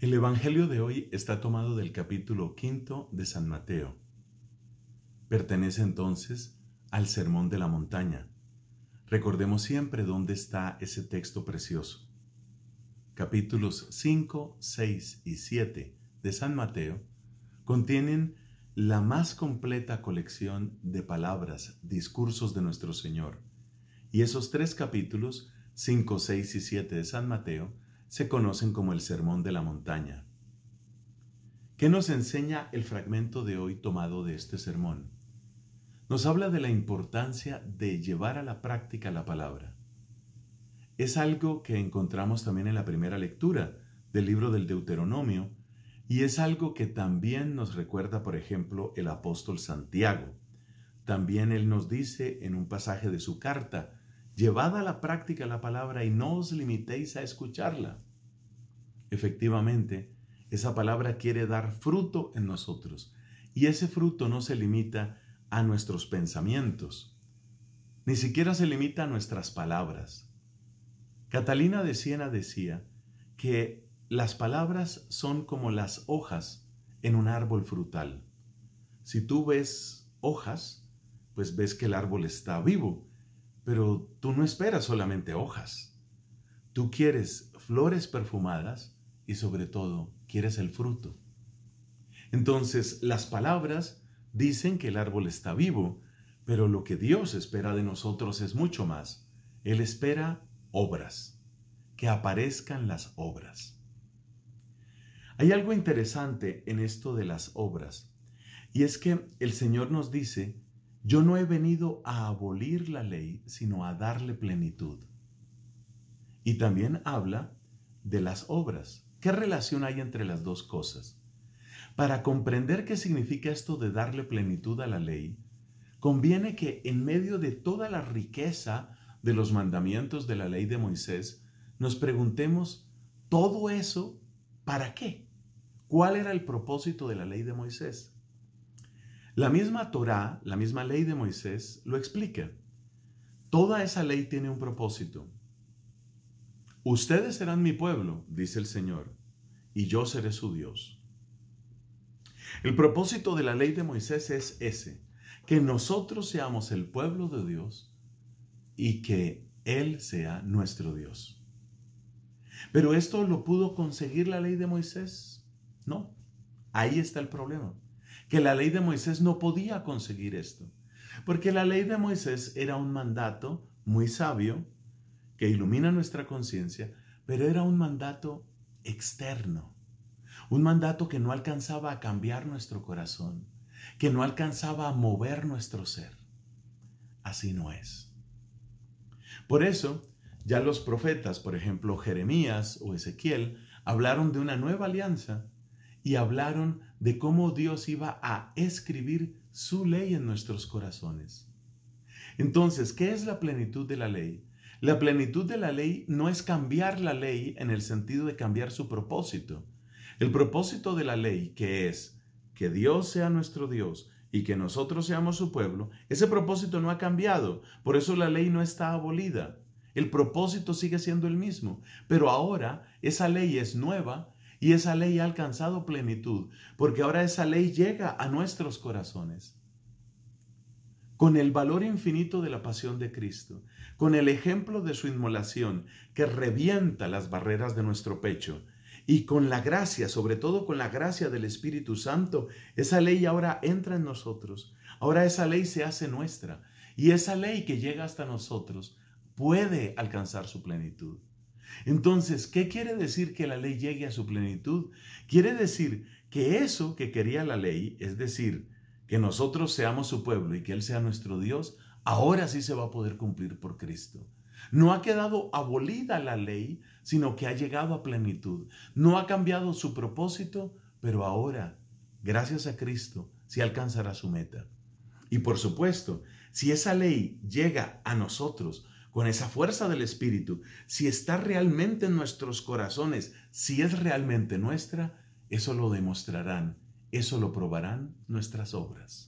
El Evangelio de hoy está tomado del capítulo quinto de San Mateo. Pertenece entonces al Sermón de la Montaña. Recordemos siempre dónde está ese texto precioso. Capítulos 5, 6 y 7 de San Mateo contienen la más completa colección de palabras, discursos de nuestro Señor. Y esos tres capítulos, 5, 6 y 7 de San Mateo, se conocen como el Sermón de la Montaña. ¿Qué nos enseña el fragmento de hoy tomado de este sermón? Nos habla de la importancia de llevar a la práctica la palabra. Es algo que encontramos también en la primera lectura del libro del Deuteronomio y es algo que también nos recuerda, por ejemplo, el apóstol Santiago. También él nos dice en un pasaje de su carta, llevad a la práctica la palabra y no os limitéis a escucharla. Efectivamente, esa palabra quiere dar fruto en nosotros. Y ese fruto no se limita a nuestros pensamientos, ni siquiera se limita a nuestras palabras. Catalina de Siena decía que las palabras son como las hojas en un árbol frutal. Si tú ves hojas, pues ves que el árbol está vivo, pero tú no esperas solamente hojas. Tú quieres flores perfumadas, y sobre todo quieres el fruto. Entonces las palabras dicen que el árbol está vivo, pero lo que Dios espera de nosotros es mucho más. Él espera obras, que aparezcan las obras. Hay algo interesante en esto de las obras, y es que el Señor nos dice, yo no he venido a abolir la ley, sino a darle plenitud. Y también habla de las obras. ¿Qué relación hay entre las dos cosas? Para comprender qué significa esto de darle plenitud a la ley, conviene que en medio de toda la riqueza de los mandamientos de la ley de Moisés, nos preguntemos, ¿todo eso para qué? ¿Cuál era el propósito de la ley de Moisés? La misma Torá, la misma ley de Moisés, lo explica. Toda esa ley tiene un propósito. Ustedes serán mi pueblo, dice el Señor, y yo seré su Dios. El propósito de la ley de Moisés es ese, que nosotros seamos el pueblo de Dios y que Él sea nuestro Dios. Pero esto lo pudo conseguir la ley de Moisés. No, ahí está el problema, que la ley de Moisés no podía conseguir esto, porque la ley de Moisés era un mandato muy sabio, que ilumina nuestra conciencia, pero era un mandato externo, un mandato que no alcanzaba a cambiar nuestro corazón, que no alcanzaba a mover nuestro ser. Así no es. Por eso, ya los profetas, por ejemplo Jeremías o Ezequiel, hablaron de una nueva alianza y hablaron de cómo Dios iba a escribir su ley en nuestros corazones. Entonces, ¿qué es la plenitud de la ley? La plenitud de la ley no es cambiar la ley en el sentido de cambiar su propósito. El propósito de la ley, que es que Dios sea nuestro Dios y que nosotros seamos su pueblo, ese propósito no ha cambiado. Por eso la ley no está abolida. El propósito sigue siendo el mismo. Pero ahora esa ley es nueva y esa ley ha alcanzado plenitud, porque ahora esa ley llega a nuestros corazones con el valor infinito de la pasión de Cristo, con el ejemplo de su inmolación que revienta las barreras de nuestro pecho y con la gracia, sobre todo con la gracia del Espíritu Santo, esa ley ahora entra en nosotros, ahora esa ley se hace nuestra y esa ley que llega hasta nosotros puede alcanzar su plenitud. Entonces, ¿qué quiere decir que la ley llegue a su plenitud? Quiere decir que eso que quería la ley, es decir, que nosotros seamos su pueblo y que Él sea nuestro Dios, ahora sí se va a poder cumplir por Cristo. No ha quedado abolida la ley, sino que ha llegado a plenitud. No ha cambiado su propósito, pero ahora, gracias a Cristo, sí alcanzará su meta. Y por supuesto, si esa ley llega a nosotros con esa fuerza del Espíritu, si está realmente en nuestros corazones, si es realmente nuestra, eso lo demostrarán eso lo probarán nuestras obras.